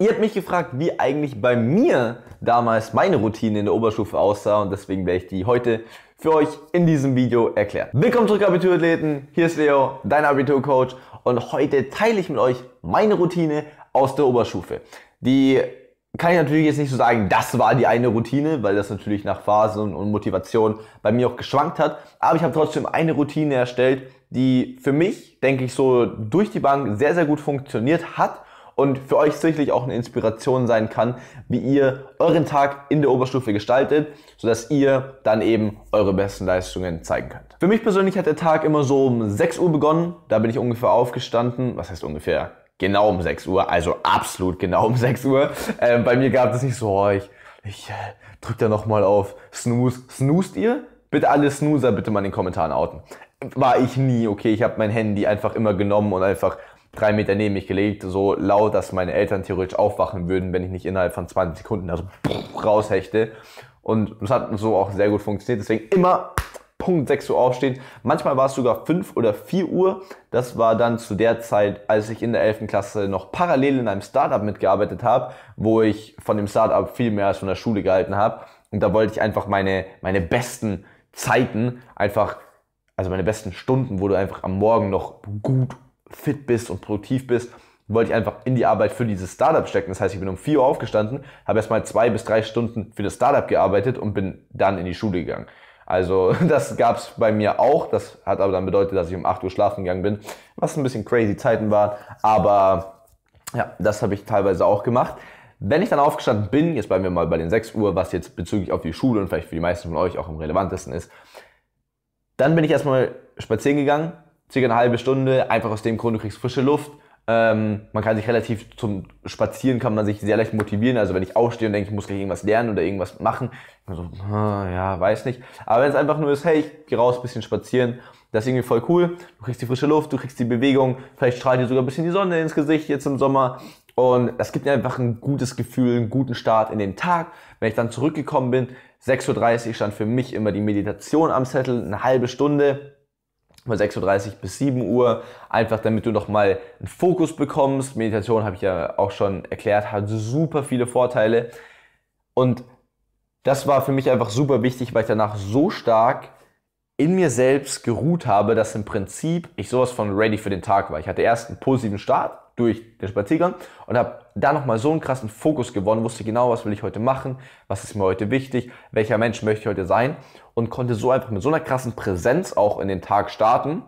Ihr habt mich gefragt, wie eigentlich bei mir damals meine Routine in der Oberstufe aussah und deswegen werde ich die heute für euch in diesem Video erklären. Willkommen zurück Abiturathleten, hier ist Leo, dein Abiturcoach und heute teile ich mit euch meine Routine aus der Oberstufe. Die kann ich natürlich jetzt nicht so sagen, das war die eine Routine, weil das natürlich nach Phasen und Motivation bei mir auch geschwankt hat. Aber ich habe trotzdem eine Routine erstellt, die für mich, denke ich, so durch die Bank sehr, sehr gut funktioniert hat und für euch sicherlich auch eine Inspiration sein kann, wie ihr euren Tag in der Oberstufe gestaltet, sodass ihr dann eben eure besten Leistungen zeigen könnt. Für mich persönlich hat der Tag immer so um 6 Uhr begonnen. Da bin ich ungefähr aufgestanden. Was heißt ungefähr? Genau um 6 Uhr, also absolut genau um 6 Uhr. Ähm, bei mir gab es nicht so, oh, ich, ich äh, drück da nochmal auf Snooze. Snoost ihr? Bitte alle Snoozer bitte mal in den Kommentaren outen war ich nie okay. Ich habe mein Handy einfach immer genommen und einfach drei Meter neben mich gelegt, so laut, dass meine Eltern theoretisch aufwachen würden, wenn ich nicht innerhalb von 20 Sekunden also raushechte. Und das hat so auch sehr gut funktioniert. Deswegen immer Punkt 6 Uhr aufstehen. Manchmal war es sogar 5 oder 4 Uhr. Das war dann zu der Zeit, als ich in der 11. Klasse noch parallel in einem Startup mitgearbeitet habe, wo ich von dem Startup viel mehr als von der Schule gehalten habe. Und da wollte ich einfach meine, meine besten Zeiten einfach, also meine besten Stunden, wo du einfach am Morgen noch gut fit bist und produktiv bist, wollte ich einfach in die Arbeit für dieses Startup stecken. Das heißt, ich bin um 4 Uhr aufgestanden, habe erstmal zwei bis drei Stunden für das Startup gearbeitet und bin dann in die Schule gegangen. Also das gab es bei mir auch. Das hat aber dann bedeutet, dass ich um 8 Uhr schlafen gegangen bin, was ein bisschen crazy Zeiten waren. Aber ja, das habe ich teilweise auch gemacht. Wenn ich dann aufgestanden bin, jetzt bleiben wir mal bei den 6 Uhr, was jetzt bezüglich auf die Schule und vielleicht für die meisten von euch auch am relevantesten ist, dann bin ich erstmal spazieren gegangen, circa eine halbe Stunde, einfach aus dem Grund, du kriegst frische Luft. Ähm, man kann sich relativ zum Spazieren kann man sich sehr leicht motivieren. Also wenn ich aufstehe und denke, ich muss gleich irgendwas lernen oder irgendwas machen, so, ah, ja, weiß nicht. Aber wenn es einfach nur ist, hey, ich gehe raus, bisschen spazieren, das ist irgendwie voll cool. Du kriegst die frische Luft, du kriegst die Bewegung, vielleicht strahlt dir sogar ein bisschen die Sonne ins Gesicht jetzt im Sommer. Und das gibt mir einfach ein gutes Gefühl, einen guten Start in den Tag. Wenn ich dann zurückgekommen bin, 6.30 Uhr stand für mich immer die Meditation am Zettel, eine halbe Stunde von 6.30 Uhr bis 7 Uhr, einfach damit du nochmal einen Fokus bekommst. Meditation habe ich ja auch schon erklärt, hat super viele Vorteile. Und das war für mich einfach super wichtig, weil ich danach so stark in mir selbst geruht habe, dass im Prinzip ich sowas von ready für den Tag war. Ich hatte erst einen positiven Start durch den Spaziergang und habe da nochmal so einen krassen Fokus gewonnen, wusste genau, was will ich heute machen, was ist mir heute wichtig, welcher Mensch möchte ich heute sein und konnte so einfach mit so einer krassen Präsenz auch in den Tag starten,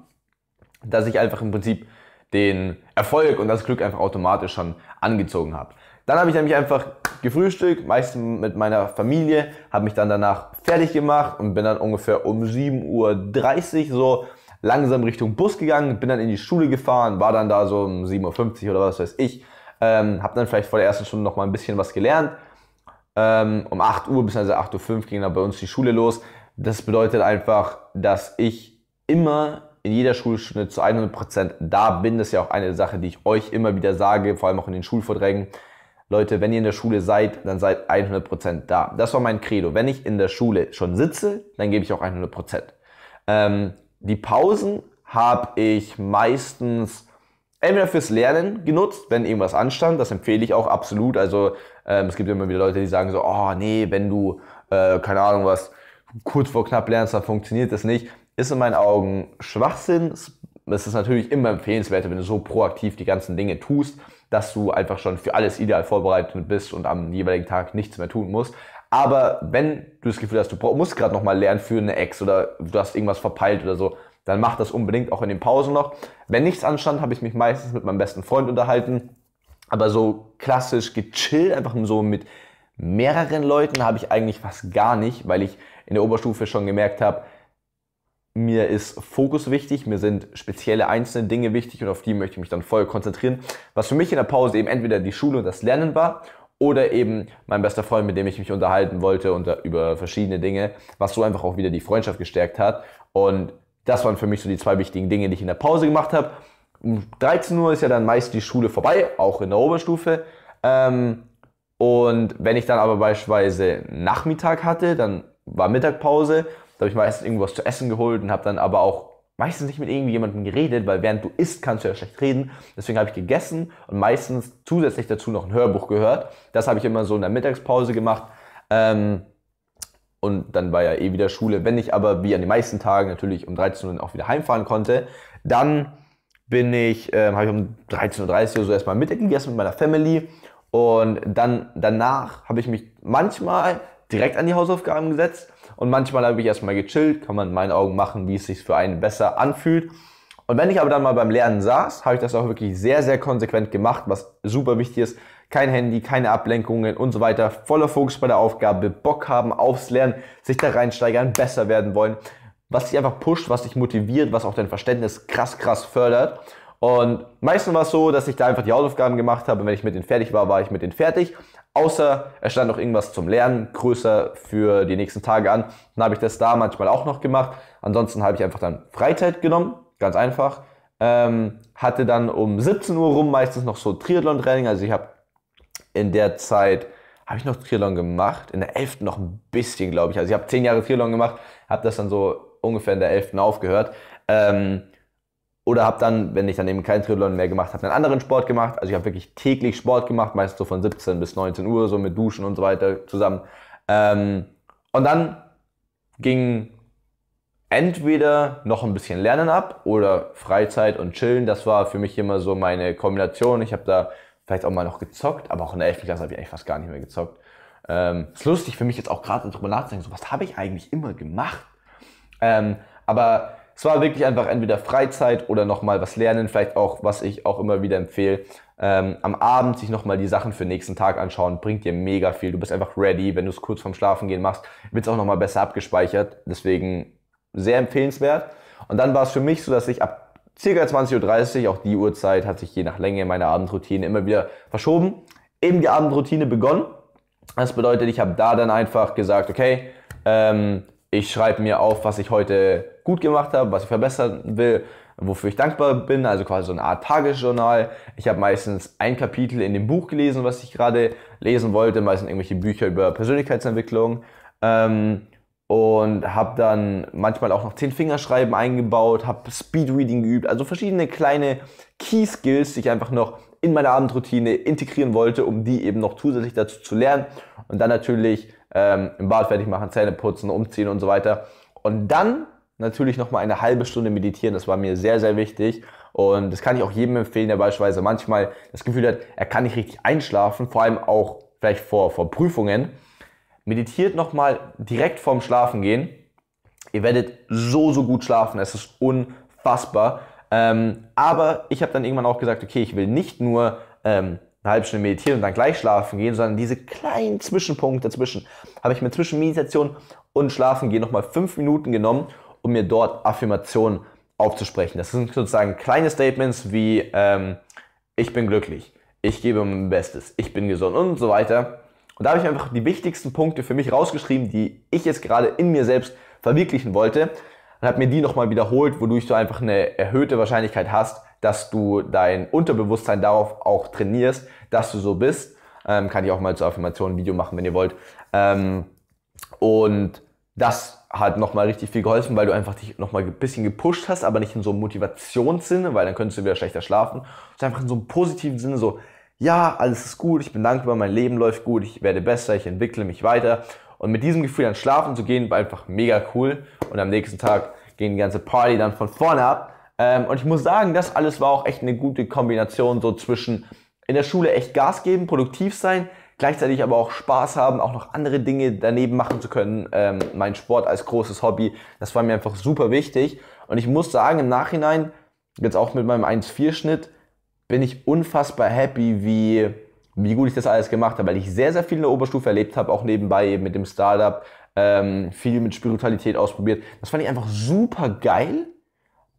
dass ich einfach im Prinzip den Erfolg und das Glück einfach automatisch schon angezogen habe. Dann habe ich nämlich einfach gefrühstückt, meistens mit meiner Familie, habe mich dann danach fertig gemacht und bin dann ungefähr um 7.30 Uhr so langsam Richtung Bus gegangen, bin dann in die Schule gefahren, war dann da so um 7.50 Uhr oder was weiß ich, ähm, habe dann vielleicht vor der ersten Stunde noch mal ein bisschen was gelernt. Ähm, um 8 Uhr bis also 8.05 Uhr ging dann bei uns die Schule los. Das bedeutet einfach, dass ich immer in jeder Schulstunde zu 100% da bin. Das ist ja auch eine Sache, die ich euch immer wieder sage, vor allem auch in den Schulvorträgen. Leute, wenn ihr in der Schule seid, dann seid 100% da. Das war mein Credo. Wenn ich in der Schule schon sitze, dann gebe ich auch 100%. Ähm, die Pausen habe ich meistens entweder fürs Lernen genutzt, wenn irgendwas anstand. Das empfehle ich auch absolut. Also ähm, es gibt immer wieder Leute, die sagen so, oh nee, wenn du, äh, keine Ahnung was, kurz vor knapp lernst, dann funktioniert das nicht. Ist in meinen Augen Schwachsinn. Es ist natürlich immer empfehlenswerter, wenn du so proaktiv die ganzen Dinge tust dass du einfach schon für alles ideal vorbereitet bist und am jeweiligen Tag nichts mehr tun musst. Aber wenn du das Gefühl hast, du musst gerade nochmal lernen für eine Ex oder du hast irgendwas verpeilt oder so, dann mach das unbedingt auch in den Pausen noch. Wenn nichts anstand, habe ich mich meistens mit meinem besten Freund unterhalten. Aber so klassisch gechillt, einfach so mit mehreren Leuten, habe ich eigentlich fast gar nicht, weil ich in der Oberstufe schon gemerkt habe, mir ist Fokus wichtig, mir sind spezielle einzelne Dinge wichtig und auf die möchte ich mich dann voll konzentrieren. Was für mich in der Pause eben entweder die Schule und das Lernen war oder eben mein bester Freund, mit dem ich mich unterhalten wollte und über verschiedene Dinge, was so einfach auch wieder die Freundschaft gestärkt hat. Und das waren für mich so die zwei wichtigen Dinge, die ich in der Pause gemacht habe. Um 13 Uhr ist ja dann meist die Schule vorbei, auch in der Oberstufe. Ähm, und wenn ich dann aber beispielsweise Nachmittag hatte, dann war Mittagpause da habe ich meistens irgendwas zu essen geholt und habe dann aber auch meistens nicht mit irgendjemandem geredet, weil während du isst, kannst du ja schlecht reden. Deswegen habe ich gegessen und meistens zusätzlich dazu noch ein Hörbuch gehört. Das habe ich immer so in der Mittagspause gemacht. Ähm, und dann war ja eh wieder Schule. Wenn ich aber, wie an den meisten Tagen, natürlich um 13 Uhr auch wieder heimfahren konnte, dann bin ich, äh, habe ich um 13.30 Uhr so erstmal Mittag gegessen mit meiner Family und dann danach habe ich mich manchmal direkt an die Hausaufgaben gesetzt und manchmal habe ich erstmal gechillt, kann man in meinen Augen machen, wie es sich für einen besser anfühlt. Und wenn ich aber dann mal beim Lernen saß, habe ich das auch wirklich sehr, sehr konsequent gemacht, was super wichtig ist. Kein Handy, keine Ablenkungen und so weiter. Voller Fokus bei der Aufgabe, Bock haben aufs Lernen, sich da reinsteigern, besser werden wollen. Was dich einfach pusht, was dich motiviert, was auch dein Verständnis krass, krass fördert. Und meistens war es so, dass ich da einfach die Hausaufgaben gemacht habe. Wenn ich mit denen fertig war, war ich mit denen fertig. Außer es stand noch irgendwas zum Lernen größer für die nächsten Tage an. Dann habe ich das da manchmal auch noch gemacht. Ansonsten habe ich einfach dann Freizeit genommen, ganz einfach. Ähm, hatte dann um 17 Uhr rum meistens noch so Triathlon-Training. Also ich habe in der Zeit, habe ich noch Triathlon gemacht? In der 11. noch ein bisschen, glaube ich. Also ich habe 10 Jahre Triathlon gemacht, habe das dann so ungefähr in der 11. aufgehört. Ähm, oder habe dann, wenn ich dann eben kein Triathlon mehr gemacht habe, einen anderen Sport gemacht. Also ich habe wirklich täglich Sport gemacht, meist so von 17 bis 19 Uhr, so mit Duschen und so weiter zusammen. Ähm, und dann ging entweder noch ein bisschen Lernen ab oder Freizeit und Chillen. Das war für mich immer so meine Kombination. Ich habe da vielleicht auch mal noch gezockt, aber auch in der 11. Klasse habe ich eigentlich fast gar nicht mehr gezockt. Ähm, ist lustig für mich jetzt auch gerade darüber nachzudenken, so was habe ich eigentlich immer gemacht. Ähm, aber es war wirklich einfach entweder Freizeit oder nochmal was lernen, vielleicht auch, was ich auch immer wieder empfehle, ähm, am Abend sich nochmal die Sachen für den nächsten Tag anschauen, bringt dir mega viel. Du bist einfach ready, wenn du es kurz vorm Schlafen gehen machst, wird es auch nochmal besser abgespeichert. Deswegen sehr empfehlenswert. Und dann war es für mich so, dass ich ab ca. 20.30 Uhr, auch die Uhrzeit hat sich je nach Länge meiner Abendroutine immer wieder verschoben. Eben die Abendroutine begonnen. Das bedeutet, ich habe da dann einfach gesagt, okay, ähm, ich schreibe mir auf, was ich heute gut gemacht habe, was ich verbessern will, wofür ich dankbar bin, also quasi so eine Art Tagesjournal. Ich habe meistens ein Kapitel in dem Buch gelesen, was ich gerade lesen wollte, meistens irgendwelche Bücher über Persönlichkeitsentwicklung. Ähm, und habe dann manchmal auch noch zehn Fingerschreiben eingebaut, habe Speedreading geübt, also verschiedene kleine Key Skills, die ich einfach noch in meine Abendroutine integrieren wollte, um die eben noch zusätzlich dazu zu lernen und dann natürlich ähm, im Bad fertig machen, Zähne putzen, umziehen und so weiter. Und dann natürlich nochmal eine halbe Stunde meditieren. Das war mir sehr, sehr wichtig. Und das kann ich auch jedem empfehlen, der beispielsweise manchmal das Gefühl hat, er kann nicht richtig einschlafen, vor allem auch vielleicht vor, vor Prüfungen. Meditiert nochmal direkt vorm Schlafen gehen. Ihr werdet so, so gut schlafen. Es ist unfassbar. Ähm, aber ich habe dann irgendwann auch gesagt, okay, ich will nicht nur ähm, eine halbe Stunde meditieren und dann gleich schlafen gehen, sondern diese kleinen Zwischenpunkte dazwischen habe ich mir zwischen Meditation und Schlafen gehen nochmal fünf Minuten genommen um mir dort Affirmationen aufzusprechen. Das sind sozusagen kleine Statements wie ähm, ich bin glücklich, ich gebe mein Bestes, ich bin gesund und so weiter. Und da habe ich einfach die wichtigsten Punkte für mich rausgeschrieben, die ich jetzt gerade in mir selbst verwirklichen wollte und habe mir die nochmal wiederholt, wodurch du einfach eine erhöhte Wahrscheinlichkeit hast, dass du dein Unterbewusstsein darauf auch trainierst, dass du so bist. Ähm, kann ich auch mal zur Affirmation ein Video machen, wenn ihr wollt. Ähm, und das hat nochmal richtig viel geholfen, weil du einfach dich nochmal ein bisschen gepusht hast, aber nicht in so einem Motivationssinne, weil dann könntest du wieder schlechter schlafen, sondern einfach in so einem positiven Sinne so, ja, alles ist gut, ich bin dankbar, mein Leben läuft gut, ich werde besser, ich entwickle mich weiter. Und mit diesem Gefühl dann schlafen zu gehen, war einfach mega cool. Und am nächsten Tag ging die ganze Party dann von vorne ab. Ähm, und ich muss sagen, das alles war auch echt eine gute Kombination so zwischen in der Schule echt Gas geben, produktiv sein, gleichzeitig aber auch Spaß haben, auch noch andere Dinge daneben machen zu können. Ähm, mein Sport als großes Hobby, das war mir einfach super wichtig. Und ich muss sagen, im Nachhinein, jetzt auch mit meinem 1-4-Schnitt, bin ich unfassbar happy, wie, wie gut ich das alles gemacht habe, weil ich sehr, sehr viel in der Oberstufe erlebt habe, auch nebenbei eben mit dem Startup, ähm, viel mit Spiritualität ausprobiert. Das fand ich einfach super geil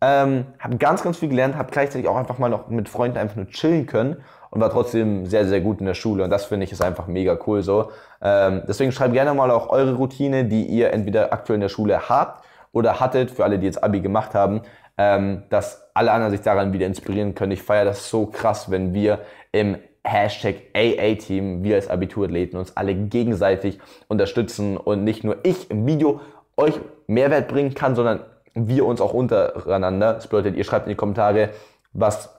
ähm, habe ganz, ganz viel gelernt, habe gleichzeitig auch einfach mal noch mit Freunden einfach nur chillen können und war trotzdem sehr, sehr gut in der Schule. Und das finde ich ist einfach mega cool so. Ähm, deswegen schreibt gerne mal auch eure Routine, die ihr entweder aktuell in der Schule habt oder hattet, für alle, die jetzt Abi gemacht haben, ähm, dass alle anderen sich daran wieder inspirieren können. Ich feiere das so krass, wenn wir im Hashtag AA-Team, wir als Abiturathleten, uns alle gegenseitig unterstützen und nicht nur ich im Video euch Mehrwert bringen kann, sondern wir uns auch untereinander. Das bedeutet, ihr schreibt in die Kommentare, was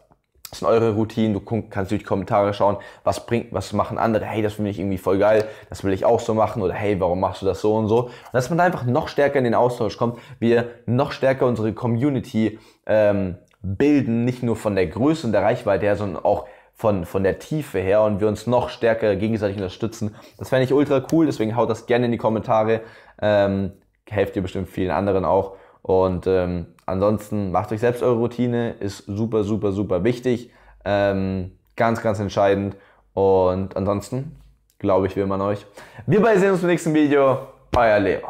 sind eure Routinen, du kannst durch die Kommentare schauen, was bringt, was machen andere, hey, das finde ich irgendwie voll geil, das will ich auch so machen oder hey, warum machst du das so und so. Und dass man da einfach noch stärker in den Austausch kommt, wir noch stärker unsere Community ähm, bilden, nicht nur von der Größe und der Reichweite her, sondern auch von, von der Tiefe her und wir uns noch stärker gegenseitig unterstützen. Das fände ich ultra cool, deswegen haut das gerne in die Kommentare. Ähm, helft ihr bestimmt vielen anderen auch. Und ähm, ansonsten macht euch selbst eure Routine, ist super, super, super wichtig. Ähm, ganz, ganz entscheidend. Und ansonsten glaube ich wie immer an euch. Wir beide sehen uns im nächsten Video. Euer Leo.